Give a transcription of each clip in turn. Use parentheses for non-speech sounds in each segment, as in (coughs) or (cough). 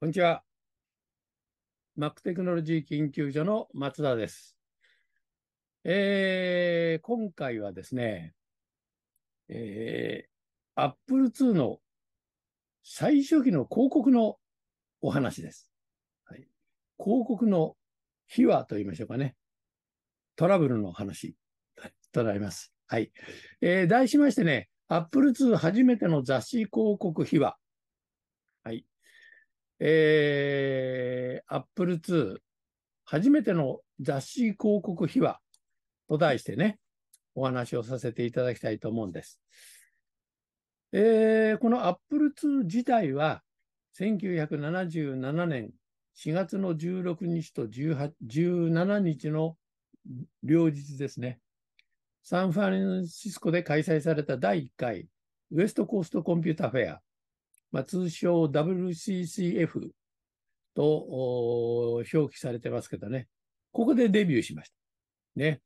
こんにちは。マックテクノロジー研究所の松田です。えー、今回はですね、えー、Apple II の最初期の広告のお話です。はい、広告の秘話と言いましょうかね。トラブルの話となります。はい。えー、題しましてね、Apple II 初めての雑誌広告秘話。はい。えー、Apple II 初めての雑誌広告秘話と題してね、お話をさせていただきたいと思うんです。えー、この Apple II 自体は、1977年4月の16日と1 7日の両日ですね。サンフランシスコで開催された第1回ウエストコーストコンピュータフェアまあ、通称 WCCF と表記されてますけどね、ここでデビューしました。ね。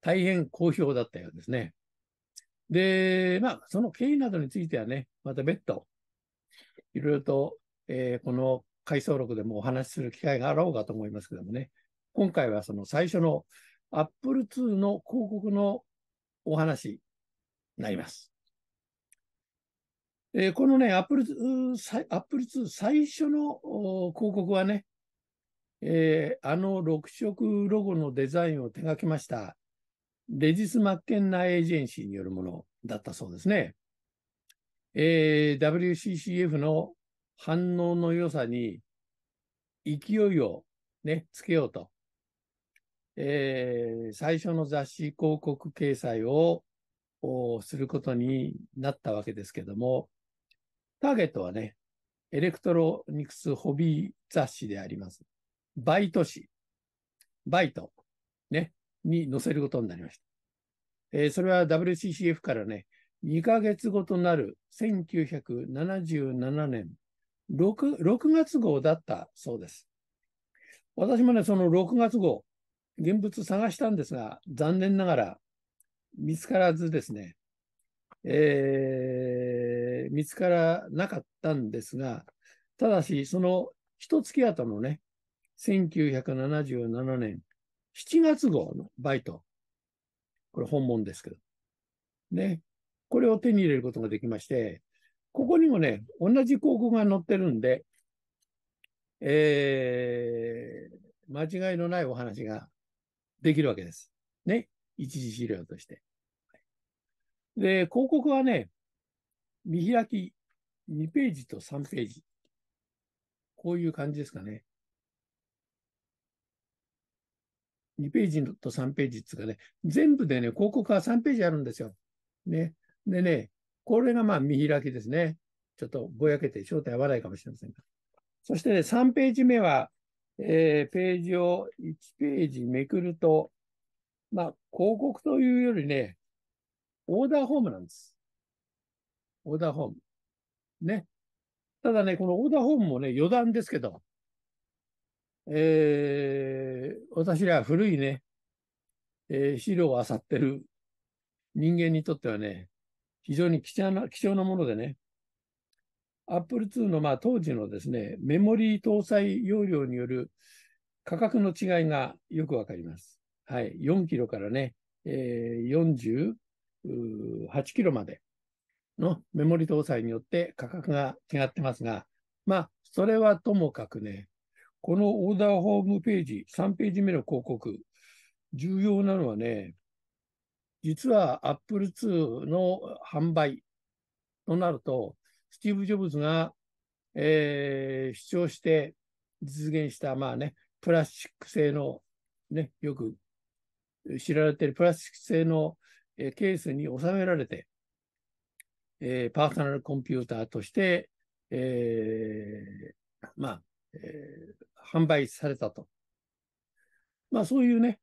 大変好評だったようですね。で、まあ、その経緯などについてはね、また別途、いろいろと、えー、この回想録でもお話しする機会があろうかと思いますけどもね、今回はその最初の Apple II の広告のお話になります。えー、このね、アップル、アップル2最初の広告はね、えー、あの6色ロゴのデザインを手がけました、レジス・マッケンナエージェンシーによるものだったそうですね。えー、WCCF の反応の良さに勢いをね、つけようと。えー、最初の雑誌広告掲載をすることになったわけですけども、ターゲットはね、エレクトロニクスホビー雑誌であります。バイト誌、バイト、ね、に載せることになりました。えー、それは WCCF からね、2ヶ月後となる1977年 6, 6月号だったそうです。私もね、その6月号、現物探したんですが、残念ながら見つからずですね、えー見つからなかったんですが、ただし、その一月後のね、1977年7月号のバイト。これ本物ですけど。ね。これを手に入れることができまして、ここにもね、同じ広告が載ってるんで、えー、間違いのないお話ができるわけです。ね。一時資料として。で、広告はね、見開き2ページと3ページ。こういう感じですかね。2ページと3ページっていうかね、全部でね、広告は3ページあるんですよ。ね。でね、これがまあ見開きですね。ちょっとぼやけて正体は笑いかもしれませんが。そしてね、3ページ目は、えー、ページを1ページめくると、まあ、広告というよりね、オーダーホームなんです。オーダーホーム。ね。ただね、このオーダーホームもね、余談ですけど、えー、私ら古いね、えー、資料を漁ってる人間にとってはね、非常に貴重な、貴重なものでね、Apple II のまあ当時のですね、メモリー搭載容量による価格の違いがよくわかります。はい。4キロからね、えー、48キロまで。のメモリ搭載によって価格が違ってますが、まあ、それはともかくね、このオーダーホームページ、3ページ目の広告、重要なのはね、実は Apple II の販売となると、スティーブ・ジョブズが、えー、主張して実現した、まあね、プラスチック製の、ね、よく知られているプラスチック製のケースに収められて、えー、パーソナルコンピューターとして、えー、まあ、えー、販売されたと。まあ、そういうね、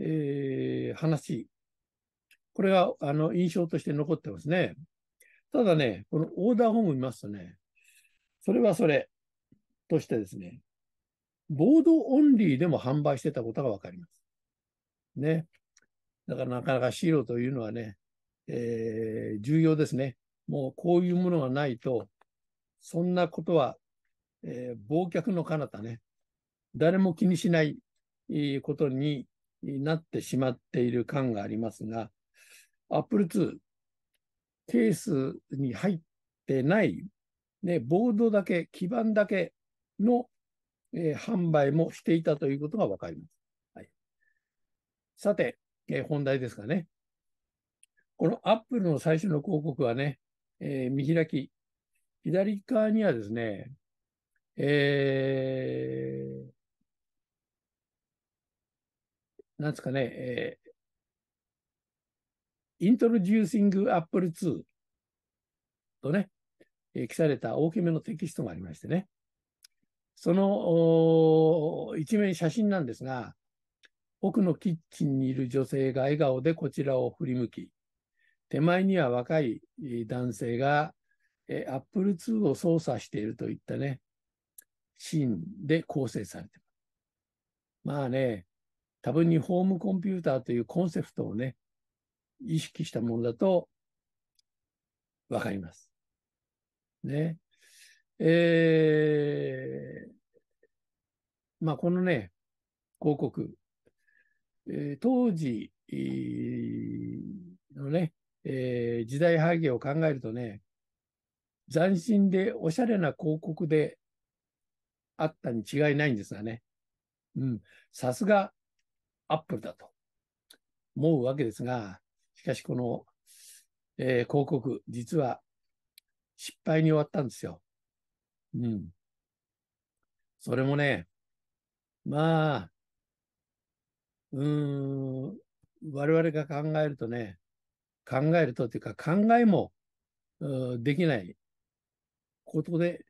えー、話。これが、あの、印象として残ってますね。ただね、このオーダーホーム見ますとね、それはそれとしてですね、ボードオンリーでも販売してたことがわかります。ね。だからなかなか資料というのはね、えー、重要ですね。もうこういうものがないと、そんなことは、えー、忘却の彼方ね、誰も気にしないことになってしまっている感がありますが、Apple II、ケースに入ってない、ね、ボードだけ、基板だけの、えー、販売もしていたということがわかります。はい、さて、えー、本題ですかね。この Apple の最初の広告はね、えー、見開き。左側にはですね、えー、なんですかね、えー、イントロジューシングアップル2とね、えー、記された大きめのテキストがありましてね、その一面写真なんですが、奥のキッチンにいる女性が笑顔でこちらを振り向き、手前には若い男性が、え Apple II を操作しているといったね、シーンで構成されています。まあね、多分にホームコンピューターというコンセプトをね、意識したものだとわかります。ね。えー、まあこのね、広告、えー、当時のね、えー、時代背景を考えるとね、斬新でおしゃれな広告であったに違いないんですがね。うん。さすがアップルだと思うわけですが、しかしこの、えー、広告、実は失敗に終わったんですよ。うん。それもね、まあ、うーん、我々が考えるとね、考えるとというか考えもできないことで、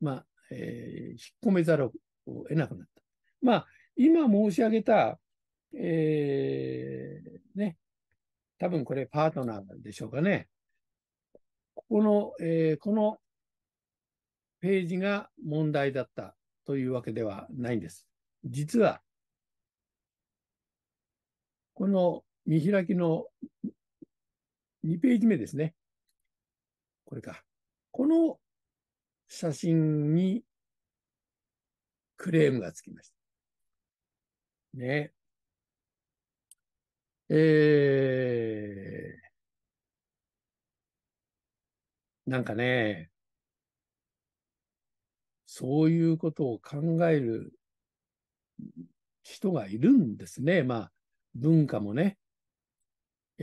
まあ、えー、引っ込めざるを得なくなった。まあ、今申し上げた、えー、ね、多分これパートナーでしょうかね。ここの、えー、このページが問題だったというわけではないんです。実は、この見開きの2ページ目ですね。これか。この写真にクレームがつきました。ね。えー、なんかね、そういうことを考える人がいるんですね。まあ、文化もね、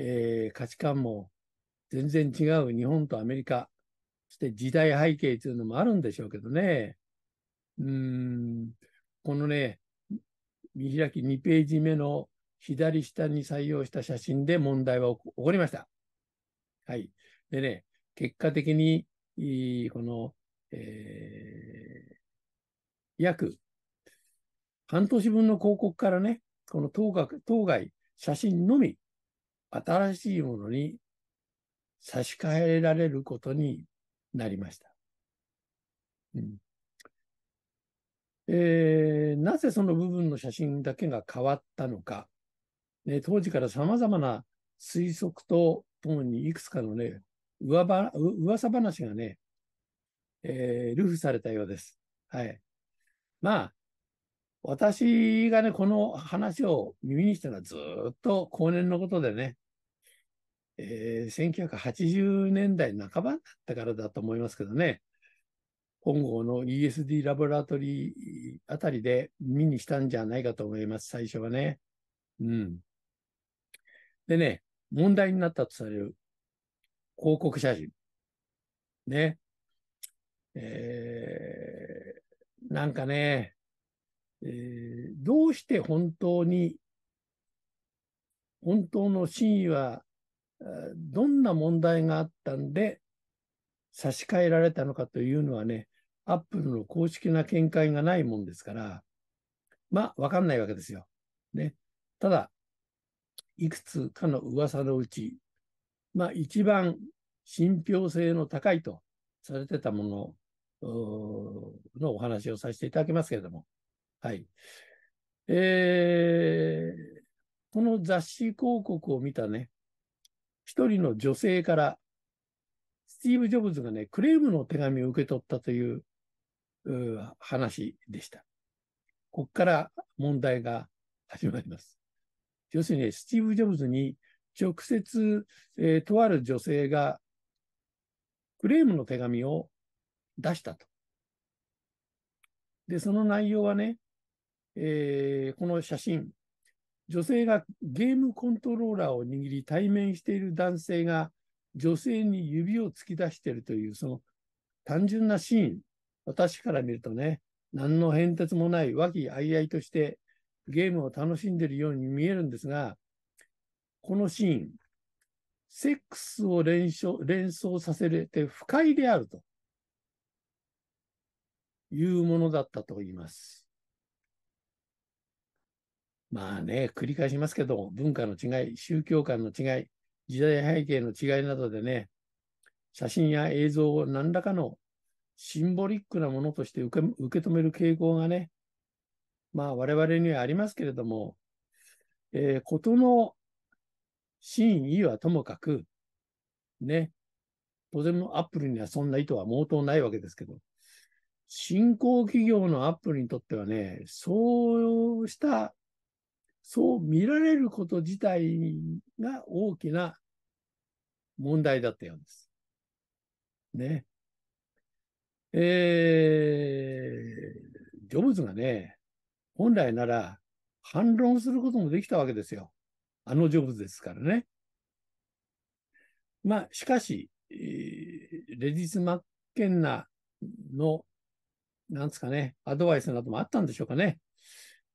えー、価値観も全然違う日本とアメリカ、そして時代背景というのもあるんでしょうけどね。うん、このね、見開き2ページ目の左下に採用した写真で問題は起こりました。はい。でね、結果的に、この、えー、約半年分の広告からね、この当該写真のみ新しいものに差し替えられることになりました。うんえー、なぜその部分の写真だけが変わったのか、ね、当時から様々な推測とともにいくつかのね、噂話がね、えー、ルフされたようです。はい。まあ、私がね、この話を耳にしたのはずっと後年のことでね、えー、1980年代半ばだったからだと思いますけどね、本郷の ESD ラボラトリーあたりで見にしたんじゃないかと思います、最初はね。うん。でね、問題になったとされる広告写真。ね。えー、なんかね、えー、どうして本当に、本当の真意はどんな問題があったんで差し替えられたのかというのはね、アップルの公式な見解がないもんですから、まあ、わかんないわけですよ。ね。ただ、いくつかの噂のうち、まあ、一番信憑性の高いとされてたもののお話をさせていただきますけれども、はい。えー、この雑誌広告を見たね、一人の女性から、スティーブ・ジョブズがね、クレームの手紙を受け取ったという話でした。ここから問題が始まります。要するに、ね、スティーブ・ジョブズに直接、えー、とある女性がクレームの手紙を出したと。で、その内容はね、えー、この写真、女性がゲームコントローラーを握り対面している男性が女性に指を突き出しているというその単純なシーン、私から見るとね、何の変哲もない和気あいあいとしてゲームを楽しんでいるように見えるんですが、このシーン、セックスを連想連想させれて不快であるというものだったと言います。まあね、繰り返しますけど、文化の違い、宗教観の違い、時代背景の違いなどでね、写真や映像を何らかのシンボリックなものとして受け受け止める傾向がね、まあ我々にはありますけれども、えー、ことの真意はともかく、ね、当然アップルにはそんな意図は毛頭ないわけですけど、新興企業のアップルにとってはね、そうしたそう見られること自体が大きな問題だったようです。ね。えー、ジョブズがね、本来なら反論することもできたわけですよ。あのジョブズですからね。まあ、しかし、えー、レディス・マッケンナの、なんですかね、アドバイスなどもあったんでしょうかね。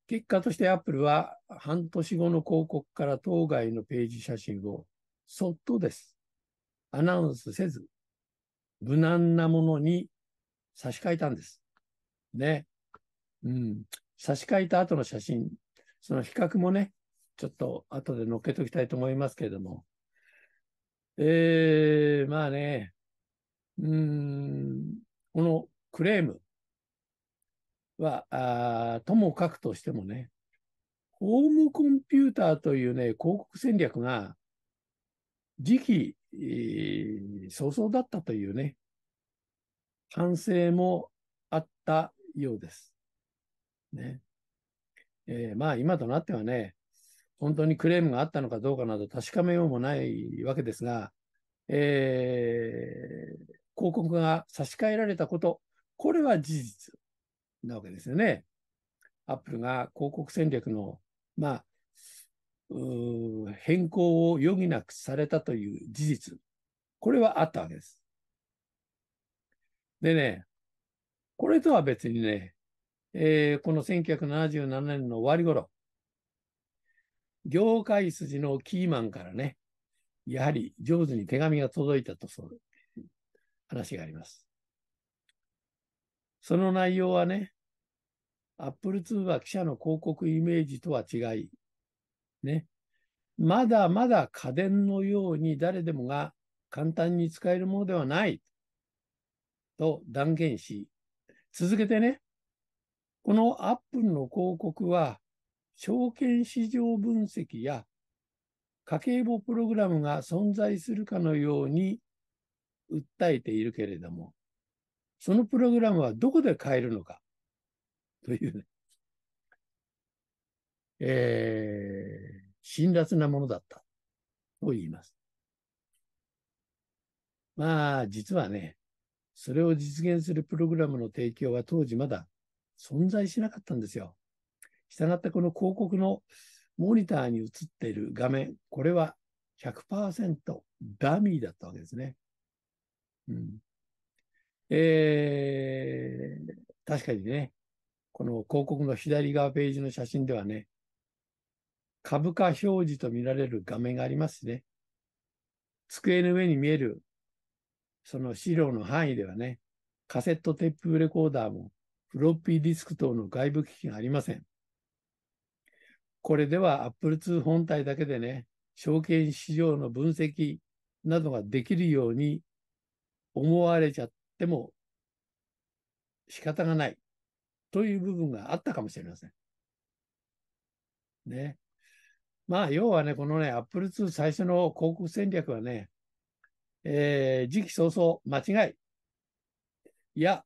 結果としてアップルは半年後の広告から当該のページ写真をそっとです。アナウンスせず、無難なものに差し替えたんです。ね。うん。差し替えた後の写真、その比較もね、ちょっと後で載っけときたいと思いますけれども。えー、まあね、うん、このクレーム、は、あともかくとしてもね、ホームコンピューターというね、広告戦略が、時期、早々だったというね、反省もあったようです。ね。えー、まあ今となってはね、本当にクレームがあったのかどうかなど確かめようもないわけですが、えー、広告が差し替えられたこと、これは事実。なわけですよね。アップルが広告戦略の、まあ、変更を余儀なくされたという事実、これはあったわけです。でね、これとは別にね、えー、この1977年の終わり頃、業界筋のキーマンからね、やはり上手に手紙が届いたとそう話があります。その内容はね、アップル2は記者の広告イメージとは違い、ね、まだまだ家電のように誰でもが簡単に使えるものではないと断言し、続けてね、このアップルの広告は、証券市場分析や家計簿プログラムが存在するかのように訴えているけれども、そのプログラムはどこで買えるのか、というね、(laughs) えー、辛辣なものだった。と言います。まあ、実はね、それを実現するプログラムの提供は当時まだ存在しなかったんですよ。従ってこの広告のモニターに映っている画面、これは100%ダミーだったわけですね。うん。えー、確かにね、この広告の左側ページの写真ではね、株価表示と見られる画面がありますね。机の上に見える、その資料の範囲ではね、カセットテープレコーダーもフロッピーディスク等の外部機器がありません。これでは Apple II 本体だけでね、証券市場の分析などができるように思われちゃっても仕方がない。という部分があったかもしれません。ね。まあ、要はね、このね、Apple II 最初の広告戦略はね、えー、時期早々間違い。いや、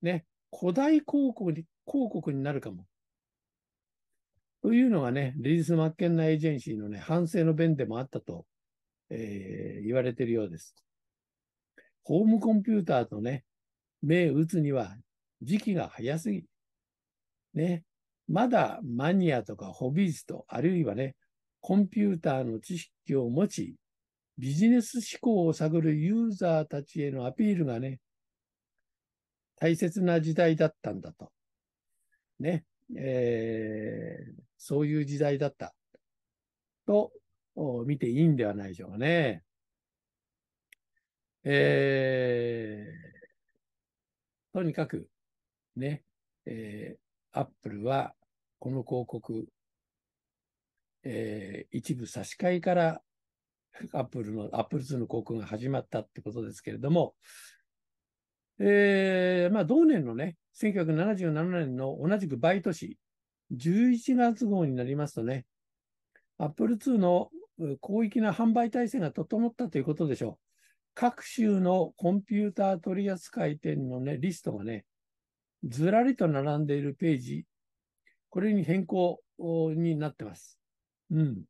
ね、古代広告に、広告になるかも。というのがね、リース・マッケンナエージェンシーのね、反省の弁でもあったと、えー、言われているようです。ホームコンピューターとね、目打つには時期が早すぎね。まだマニアとかホビースト、あるいはね、コンピューターの知識を持ち、ビジネス思考を探るユーザーたちへのアピールがね、大切な時代だったんだと。ね。えー、そういう時代だった。と、見ていいんではないでしょうかね。えー、とにかく、ね、えー、a p p はこの広告、えー、一部差し替えからアップルのアップル2の広告が始まったってことですけれども、えー、まあ同年のね、1977年の同じくバイト11月号になりますとね、Apple の広域な販売体制が整ったということでしょう。各州のコンピューター取扱店のね、リストがね、ずらりと並んでいるページ、これに変更になってます。うん。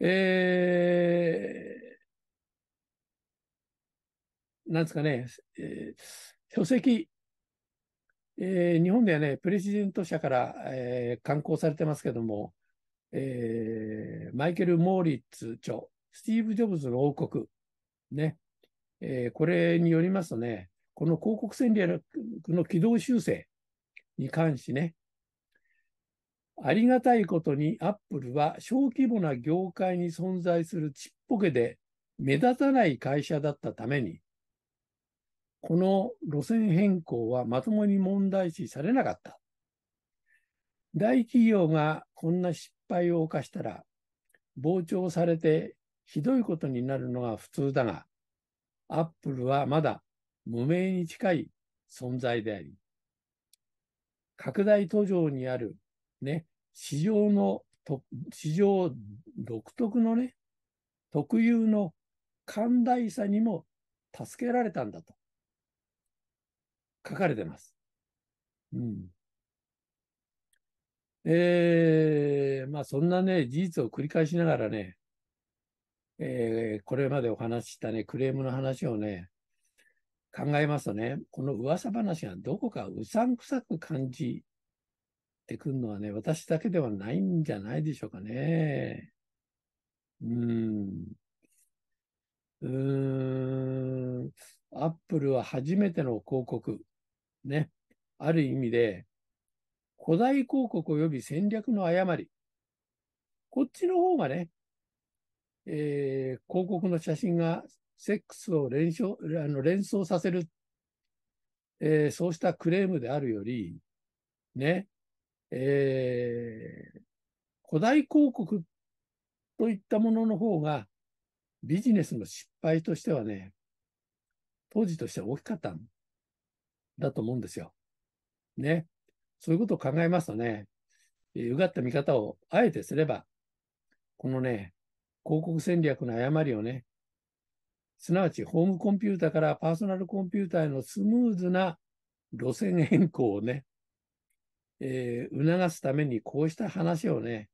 えー、なんですかね、えー、書籍、えー、日本ではね、プレジデント社から、えー、刊行されてますけども、えー、マイケル・モーリッツ著、スティーブ・ジョブズの王国、ね、えー、これによりますとね、この広告戦略の軌道修正に関しね、ありがたいことにアップルは小規模な業界に存在するちっぽけで目立たない会社だったために、この路線変更はまともに問題視されなかった。大企業がこんな失敗を犯したら、膨張されてひどいことになるのが普通だが、アップルはまだ無名に近い存在であり、拡大途上にある、ね、市場の市場独特のね、特有の寛大さにも助けられたんだと書かれてます。うん。えー、まあそんなね、事実を繰り返しながらね、えー、これまでお話ししたね、クレームの話をね、考えますとね、この噂話がどこかうさんくさく感じてくるのはね、私だけではないんじゃないでしょうかね。うん。うーん。アップルは初めての広告。ね。ある意味で、古代広告及び戦略の誤り。こっちの方がね、えー、広告の写真がセックスを連想あの連想させる、えー、そうしたクレームであるより、ね、えー、古代広告といったものの方が、ビジネスの失敗としてはね、当時としては大きかったんだと思うんですよ。ね。そういうことを考えますとね、うがった見方をあえてすれば、このね、広告戦略の誤りをね、すなわちホームコンピュータからパーソナルコンピュータへのスムーズな路線変更をね、えー、促すためにこうした話をね、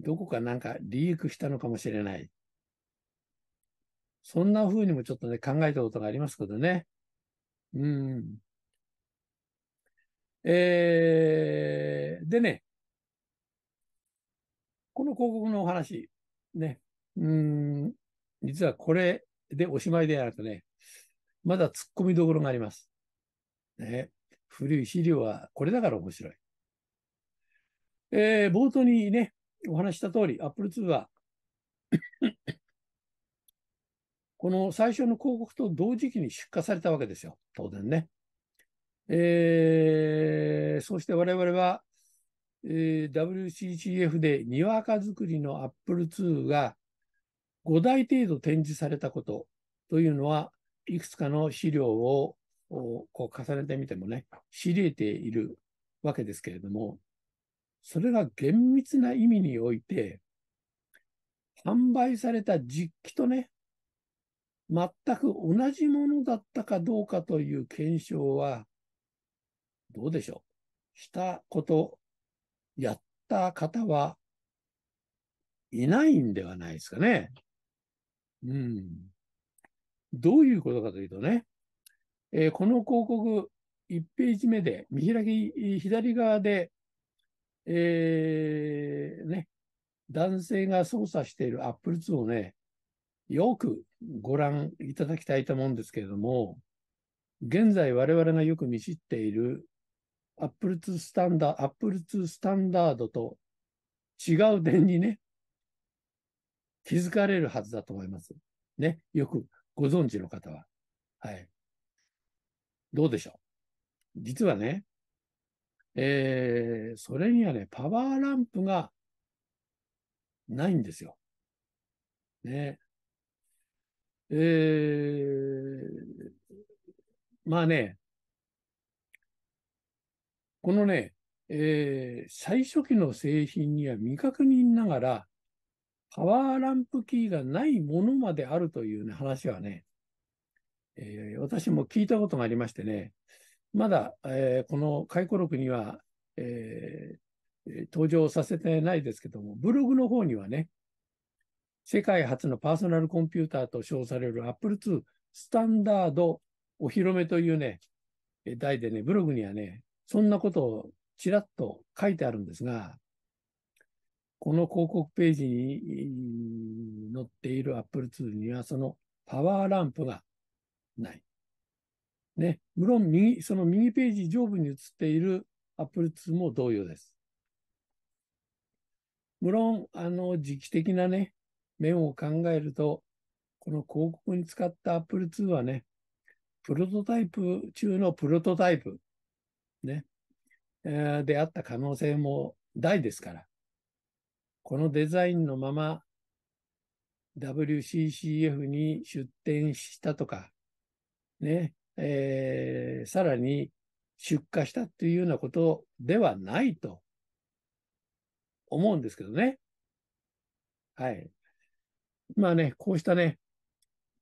どこかなんかリークしたのかもしれない。そんな風にもちょっとね、考えたことがありますけどね。うん。えー、でね、この広告のお話、ね、うん、実はこれでおしまいであるとね、まだ突っ込みどころがあります。ね、古い資料はこれだから面白い。えー、冒頭にね、お話した通り、Apple II は (coughs) この最初の広告と同時期に出荷されたわけですよ。当然ね。えー、そして我々は、えー、WCCF でにわか作りの Apple II が5台程度展示されたことというのは、いくつかの資料をこう重ねてみてもね、知り得ているわけですけれども、それが厳密な意味において、販売された実機とね、全く同じものだったかどうかという検証は、どうでしょう。したこと、やった方はいないんではないですかね。うん。どういうことかというとね、えー、この広告、1ページ目で、見開き、左側で、えー、ね、男性が操作しているアップル2をね、よくご覧いただきたいと思うんですけれども、現在我々がよく見知っているアップル2スタンダード、a p p l 2スタンダードと違う点にね、気づかれるはずだと思います。ね。よくご存知の方は。はい。どうでしょう。実はね、えー、それにはね、パワーランプがないんですよ。ね。えー、まあね、このね、えー、最初期の製品には未確認ながら、パワーランプキーがないものまであるという、ね、話はね、えー、私も聞いたことがありましてね、まだ、えー、この回顧録には、えー、登場させてないですけども、ブログの方にはね、世界初のパーソナルコンピューターと称される Apple II スタンダードお披露目というね、題でね、ブログにはね、そんなことをちらっと書いてあるんですが、この広告ページに載っている Apple II には、そのパワーランプがない。ね、無論右、その右ページ上部に写っている Apple II も同様です。無論、あの、時期的なね、面を考えると、この広告に使った Apple II はね、プロトタイプ中のプロトタイプ、ね、えー、であった可能性も大ですから、このデザインのまま WCCF に出展したとか、ね、えー、さらに出荷したというようなことではないと思うんですけどね。はい。まあね、こうしたね、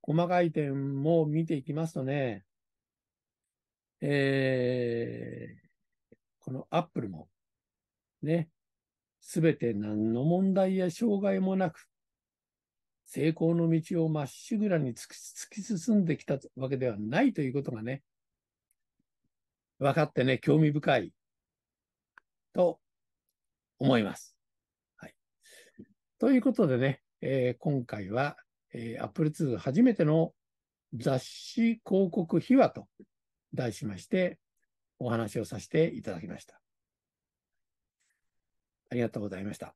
細かい点も見ていきますとね、えー、このアップルも、ね、すべて何の問題や障害もなく、成功の道をまっしぐらに突き進んできたわけではないということがね、分かってね、興味深いと思います。はい。ということでね、えー、今回は、えー、Apple II 初めての雑誌広告秘話と題しまして、お話をさせていただきました。ありがとうございました。